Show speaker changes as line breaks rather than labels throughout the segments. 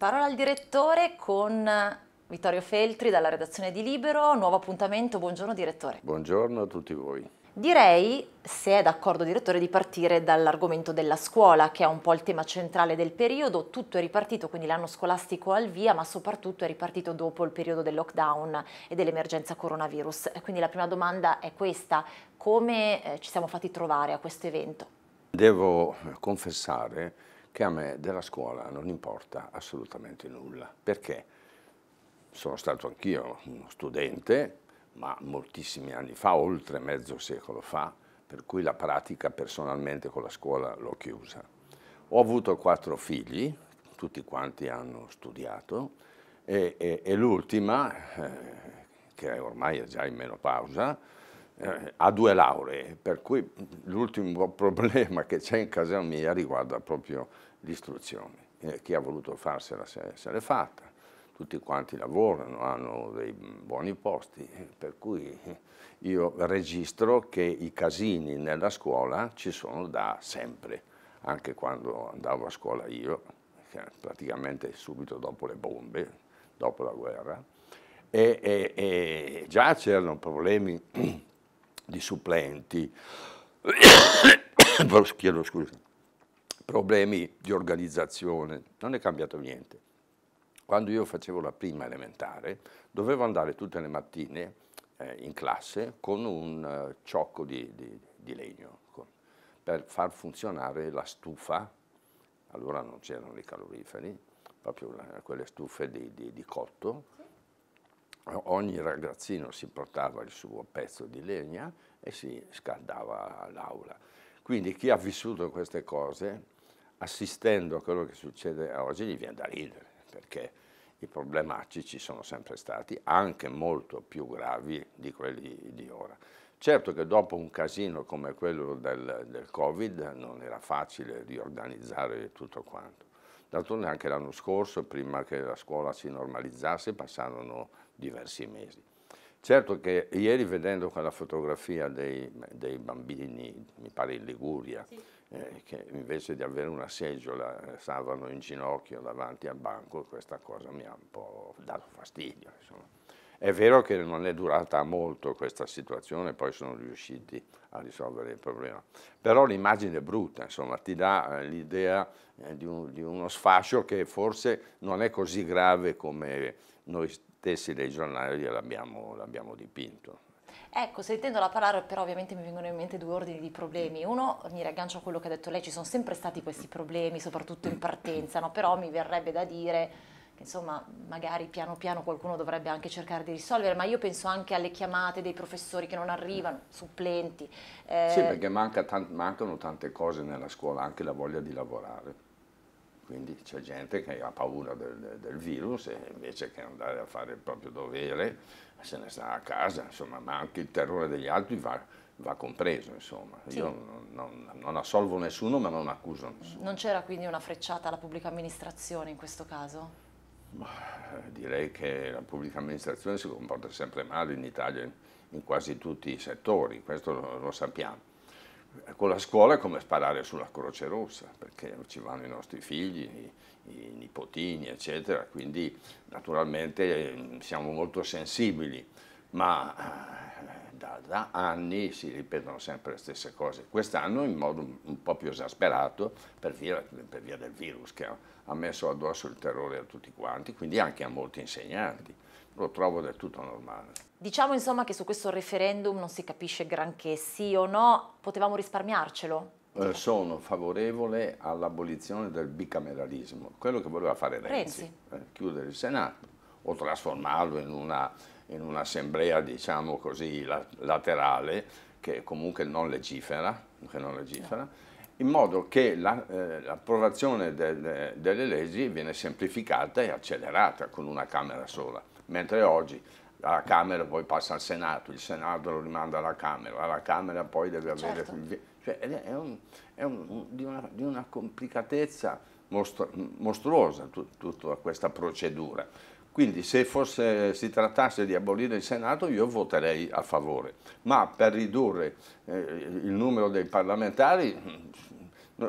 Parola al direttore con Vittorio Feltri dalla redazione di Libero, nuovo appuntamento, buongiorno direttore. Buongiorno a tutti voi. Direi, se è d'accordo direttore, di partire dall'argomento della scuola, che è un po' il tema centrale del periodo. Tutto è ripartito, quindi l'anno scolastico al via, ma soprattutto è ripartito dopo il periodo del lockdown e dell'emergenza coronavirus. Quindi la prima domanda è questa, come eh, ci siamo fatti trovare a questo evento?
Devo confessare che a me della scuola non importa assolutamente nulla, perché sono stato anch'io uno studente, ma moltissimi anni fa, oltre mezzo secolo fa, per cui la pratica personalmente con la scuola l'ho chiusa. Ho avuto quattro figli, tutti quanti hanno studiato, e, e, e l'ultima, eh, che ormai è già in menopausa, eh, ha due lauree, per cui l'ultimo problema che c'è in casa mia riguarda proprio l'istruzione. Eh, chi ha voluto farsela se, l'è fatta, tutti quanti lavorano, hanno dei buoni posti, eh, per cui io registro che i casini nella scuola ci sono da sempre, anche quando andavo a scuola io, praticamente subito dopo le bombe, dopo la guerra, e, e, e già c'erano problemi di supplenti, chiedo scusa, problemi di organizzazione, non è cambiato niente. Quando io facevo la prima elementare, dovevo andare tutte le mattine eh, in classe con un uh, ciocco di, di, di legno con, per far funzionare la stufa, allora non c'erano i caloriferi, proprio la, quelle stufe di, di cotto, ogni ragazzino si portava il suo pezzo di legna e si scaldava l'aula. Quindi chi ha vissuto queste cose, assistendo a quello che succede oggi, gli viene da ridere, perché i problematici ci sono sempre stati, anche molto più gravi di quelli di ora. Certo che dopo un casino come quello del, del Covid non era facile riorganizzare tutto quanto. D'altronde anche l'anno scorso, prima che la scuola si normalizzasse, passarono diversi mesi. Certo che ieri vedendo quella fotografia dei, dei bambini, mi pare in Liguria, sì. eh, che invece di avere una seggiola eh, stavano in ginocchio davanti al banco, questa cosa mi ha un po' dato fastidio. Insomma. È vero che non è durata molto questa situazione, poi sono riusciti a risolvere il problema. Però l'immagine è brutta, insomma, ti dà eh, l'idea eh, di, un, di, uno sfascio che forse non è così grave come noi stessi dei giornali l'abbiamo dipinto.
Ecco, sentendo la parola però ovviamente mi vengono in mente due ordini di problemi. Uno, mi riaggancio a quello che ha detto lei, ci sono sempre stati questi problemi, soprattutto in partenza, no? però mi verrebbe da dire che insomma magari piano piano qualcuno dovrebbe anche cercare di risolvere, ma io penso anche alle chiamate dei professori che non arrivano, supplenti. Eh... Sì, perché
manca tan mancano tante cose nella scuola, anche la voglia di lavorare quindi c'è gente che ha paura del, del, virus e invece che andare a fare il proprio dovere se ne sta a casa, insomma, ma anche il terrore degli altri va, va compreso, insomma. Sì. Io non, non, non, assolvo nessuno ma non accuso nessuno.
Non c'era quindi una frecciata alla pubblica amministrazione in questo caso?
Eh, direi che la pubblica amministrazione si comporta sempre male in Italia in quasi tutti i settori, questo lo sappiamo con la scuola è come sparare sulla Croce Rossa, perché ci vanno i nostri figli, i, i nipotini, eccetera, quindi naturalmente siamo molto sensibili, ma eh, da, da anni si ripetono sempre le stesse cose, quest'anno in modo un po' più esasperato per via, per via del virus che ha, ha messo addosso il terrore a tutti quanti, quindi anche a molti insegnanti, lo trovo del tutto normale.
Diciamo insomma che su questo referendum non si capisce granché, sì o no, potevamo risparmiarcelo?
Eh, sono favorevole all'abolizione del bicameralismo, quello che voleva fare Renzi, Renzi. Eh, chiudere il Senato o trasformarlo in, un'assemblea diciamo così la, laterale che comunque non legifera, che non legifera no. in modo che l'approvazione la, eh, del, delle leggi viene semplificata e accelerata con una Camera sola, mentre oggi alla Camera poi passa al Senato, il Senato lo rimanda alla Camera, alla Camera poi deve avere... Certo. Cioè, è, un, è un, di, una, di, una, complicatezza mostru mostruosa tut, tutta questa procedura. Quindi se fosse, si trattasse di abolire il Senato io voterei a favore, ma per ridurre eh, il numero dei parlamentari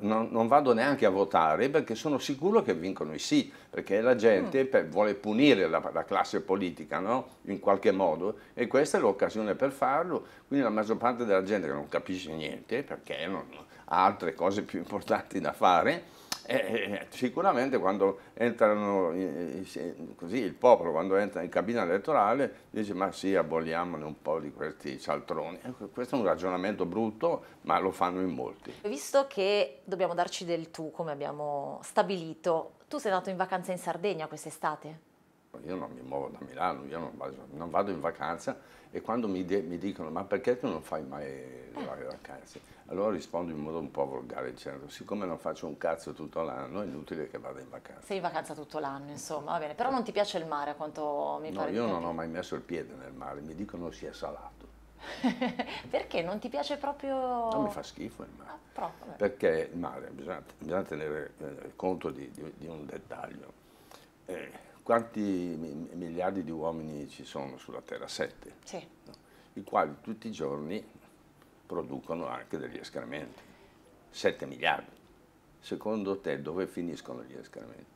non, non, vado neanche a votare perché sono sicuro che vincono i sì, perché la gente mm. per, vuole punire la, la classe politica no? in qualche modo e questa è l'occasione per farlo, quindi la maggior parte della gente che non capisce niente perché non, ha altre cose più importanti da fare e eh, eh, eh, sicuramente quando entrano così il popolo, quando entra in cabina elettorale, dice ma sì, aboliamone un po' di questi cialtroni. Ecco, questo è un ragionamento brutto, ma lo fanno in
molti. Visto che dobbiamo darci del tu, come abbiamo stabilito, tu sei andato in vacanza in Sardegna quest'estate?
Ecco, io non mi muovo da Milano, io non vado, non vado in vacanza e quando mi, de, mi, dicono ma perché tu non fai mai le eh. vacanze? Allora rispondo in modo un po' volgare dicendo siccome non faccio un cazzo tutto l'anno è inutile che vada in vacanza.
Sei in vacanza tutto l'anno insomma, va bene, però non ti piace il mare a quanto mi no, pare. No, io non
ho mai messo il piede nel mare, mi dicono sia salato.
perché non ti piace proprio... No, mi fa
schifo il mare. Ah,
però, perché il mare,
bisogna, bisogna tenere eh, conto di, di, di, un dettaglio. Eh, quanti miliardi di uomini ci sono sulla Terra? Sette. Sì. No? I quali tutti i giorni producono anche degli escrementi. Sette miliardi. Secondo te dove finiscono gli escrementi?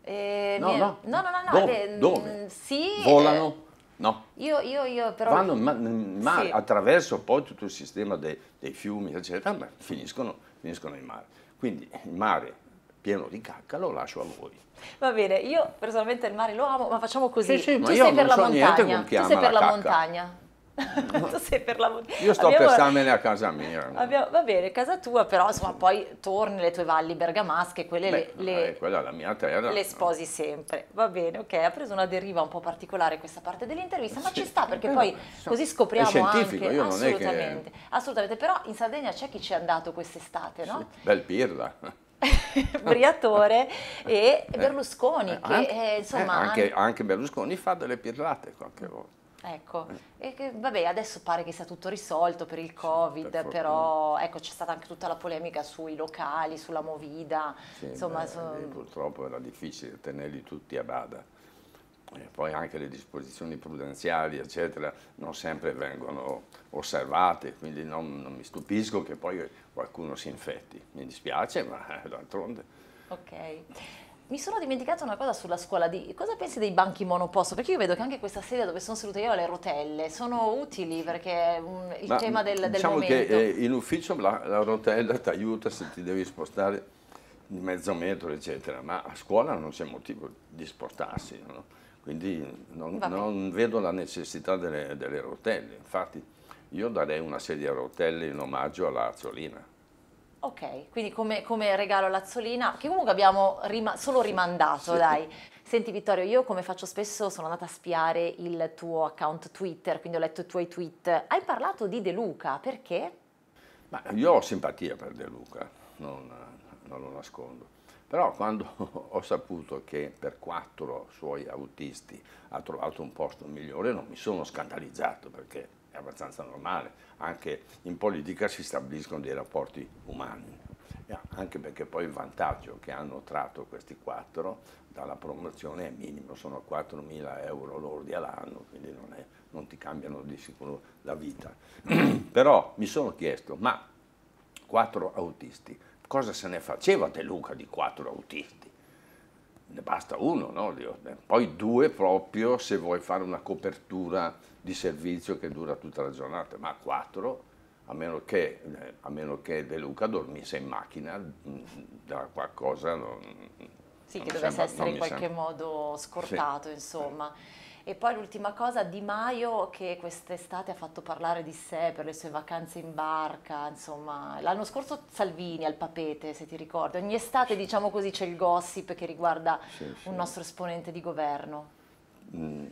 Eh, no, no, no, no, no, dove? Eh, mm, dove? Sì, Volano? Eh, no. Io, io, io però... Vanno in ma sì.
attraverso poi tutto il sistema dei, dei fiumi, eccetera, ma finiscono, finiscono in mare. Quindi il mare pieno di cacca, lo lascio a voi.
Va bene, io personalmente il mare lo amo, ma facciamo così. Sì, sì, ma tu io sei per la so montagna. con chi per la, la montagna. tu sei per la montagna. Io sto Abbiamo... per starmene
a casa mia.
Abbiamo... Va bene, casa tua, però insomma poi torni le tue valli bergamasche, quelle Beh, le, le... Eh,
quella è la mia terra. Le
sposi sempre. Va bene, ok, ha preso una deriva un po' particolare questa parte dell'intervista, ma ci sta perché eh, poi so... così scopriamo è scientifico, anche... Io non assolutamente, è che... assolutamente. Però in Sardegna c'è chi ci è andato quest'estate, no?
Sì, bel pirla.
Briatore e eh, eh, Berlusconi, eh, che anche, eh, insomma... Eh, anche,
anche, Berlusconi fa delle pirlate qualche
volta. Ecco, e che, vabbè adesso pare che sia tutto risolto per il Covid, sì, per però ecco, c'è stata anche tutta la polemica sui locali, sulla movida, sì, insomma... Beh, so...
Purtroppo era difficile tenerli tutti a bada e poi anche le disposizioni prudenziali, eccetera, non sempre vengono osservate, quindi non, non mi stupisco che poi qualcuno si infetti. Mi dispiace, ma eh, d'altronde.
Ok. Mi sono dimenticata una cosa sulla scuola, di, cosa pensi dei banchi monoposto? Perché io vedo che anche questa sedia dove sono seduta io ha le rotelle, sono utili perché um, il ma tema del, del diciamo momento. Diciamo che
eh, in ufficio la, la rotella ti aiuta se ti devi spostare di mezzo metro, eccetera, ma a scuola non c'è motivo di spostarsi. No? quindi non, non vedo la necessità delle, delle, rotelle, infatti io darei una sedia a rotelle in omaggio alla Azzolina.
Ok, quindi come, come regalo all'Azzolina, che comunque abbiamo rima solo rimandato, sì. dai. Senti Vittorio, io come faccio spesso sono andata a spiare il tuo account Twitter, quindi ho letto i tuoi tweet. Hai parlato di De Luca, perché?
Ma io ho simpatia per De Luca, non, non lo nascondo. Però quando ho saputo che per quattro suoi autisti ha trovato un posto migliore non mi sono scandalizzato perché è abbastanza normale, anche in politica si stabiliscono dei rapporti umani, anche perché poi il vantaggio che hanno tratto questi quattro dalla promozione è minimo, sono 4.000 euro lordi all'anno, quindi non, è, non ti cambiano di sicuro la vita. Però mi sono chiesto, ma quattro autisti, cosa se ne faceva De Luca di quattro autisti? Ne basta uno, no? Eh, poi due proprio se vuoi fare una copertura di servizio che dura tutta la giornata, ma quattro, a meno che, eh, a meno che De Luca dormisse in macchina, mm, da qualcosa non,
sì, che dovesse sembra, essere in qualche sembra. modo scortato, sì. insomma. Sì. E poi l'ultima cosa, Di Maio che quest'estate ha fatto parlare di sé per le sue vacanze in barca, insomma, l'anno scorso Salvini al papete, se ti ricordi, ogni estate diciamo così c'è il gossip che riguarda sì, sì. un nostro esponente di governo.
Mm,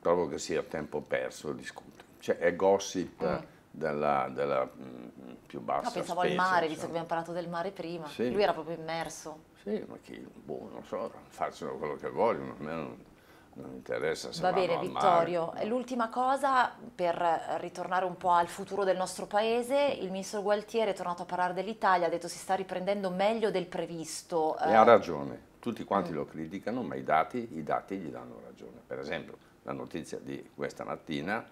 trovo che sia tempo perso discutere, cioè è gossip... Mm della, della mh, mm, più bassa no, pensavo specie, al mare, cioè. visto che abbiamo
parlato del mare prima, sì. lui era proprio immerso. Sì, ma chi,
boh, non so, facciano quello che vogliono, almeno non interessa se Va bene Vittorio,
l'ultima cosa per ritornare un po' al futuro del nostro paese, il ministro Gualtieri è tornato a parlare dell'Italia, ha detto si sta riprendendo meglio del previsto. E ha eh,
ragione, tutti quanti mm. lo criticano ma i dati, i dati gli danno ragione, per esempio la notizia di questa mattina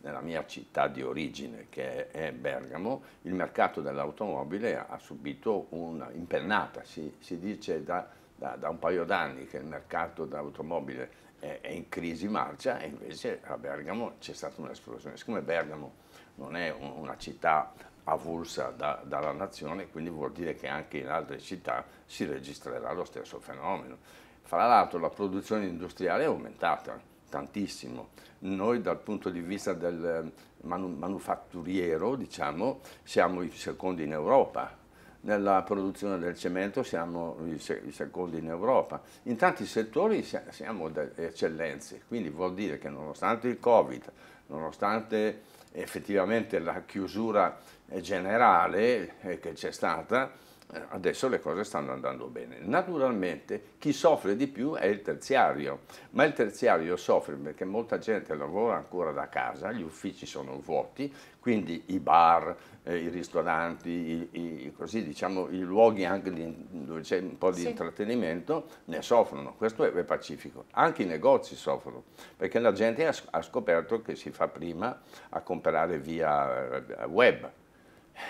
nella mia città di origine che è Bergamo, il mercato dell'automobile ha subito un'impennata, si, si dice da, da, da un paio d'anni che il mercato dell'automobile è in crisi marcia e invece a Bergamo c'è stata un'esplosione. Siccome Bergamo non è una città avulsa da, dalla nazione, quindi vuol dire che anche in altre città si registrerà lo stesso fenomeno. Fra l'altro la produzione industriale è aumentata tantissimo. Noi dal punto di vista del manu manufatturiero, diciamo, siamo i secondi in Europa nella produzione del cemento siamo i secondi in Europa, in tanti settori siamo eccellenze, quindi vuol dire che nonostante il Covid, nonostante effettivamente la chiusura generale eh, che c'è stata, eh, adesso le cose stanno andando bene. Naturalmente chi soffre di più è il terziario, ma il terziario soffre perché molta gente lavora ancora da casa, gli uffici sono vuoti, quindi i bar, eh, i ristoranti, i, i, così, diciamo, i luoghi anche di, dove c'è un po' di sì. intrattenimento ne soffrono, questo è, è, pacifico. Anche i negozi soffrono, perché la gente ha, ha scoperto che si fa prima a comprare via eh, web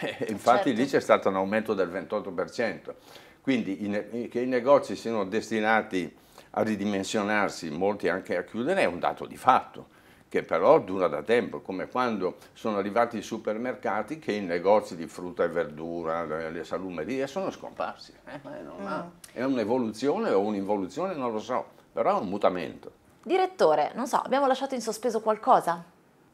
infatti certo. lì c'è stato un aumento del 28%, quindi i che i negozi siano destinati a ridimensionarsi, molti anche a chiudere, è un dato di fatto che però dura da tempo, come quando sono arrivati i supermercati che i negozi di frutta e verdura, le salumerie sono scomparsi. Eh, no. Mm. È un'evoluzione o un'involuzione, non lo so, però è un mutamento.
Direttore, non so, abbiamo lasciato in sospeso qualcosa?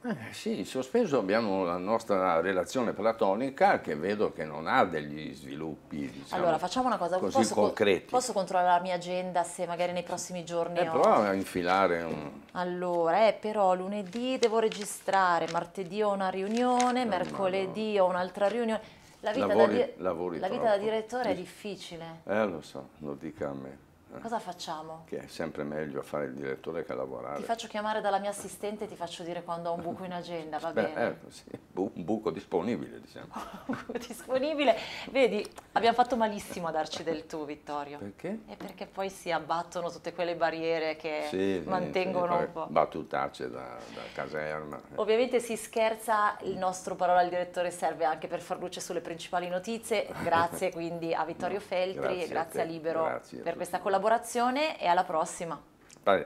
Eh, sì, in sospeso abbiamo la nostra relazione platonica che vedo che non ha degli sviluppi diciamo, allora, facciamo
una cosa, così posso, concreti. Posso controllare la mia agenda se magari nei prossimi giorni eh, Prova
a infilare un...
Allora, eh, però lunedì devo registrare, martedì ho una riunione, no, mercoledì no. ho un'altra riunione. La vita, lavori, da, di... la vita da, direttore è difficile.
Eh, lo so, lo dica a me. Eh. Cosa
facciamo?
Che è sempre meglio fare il direttore che lavorare. Ti
faccio chiamare dalla mia assistente e ti faccio dire quando ho un buco in agenda, va Beh, bene?
Eh, sì, bu un buco disponibile, diciamo. un
buco disponibile. Vedi, abbiamo fatto malissimo a darci del tu, Vittorio. Perché? E perché poi si abbattono tutte quelle barriere che sì, mantengono sì, un po'.
Battutacce da, da caserma. Eh.
Ovviamente si scherza, il nostro parola al direttore serve anche per far luce sulle principali notizie. Grazie quindi a Vittorio no, Feltri e grazie a, a Libero grazie a per questa collaborazione collaborazione e alla prossima.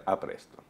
A presto.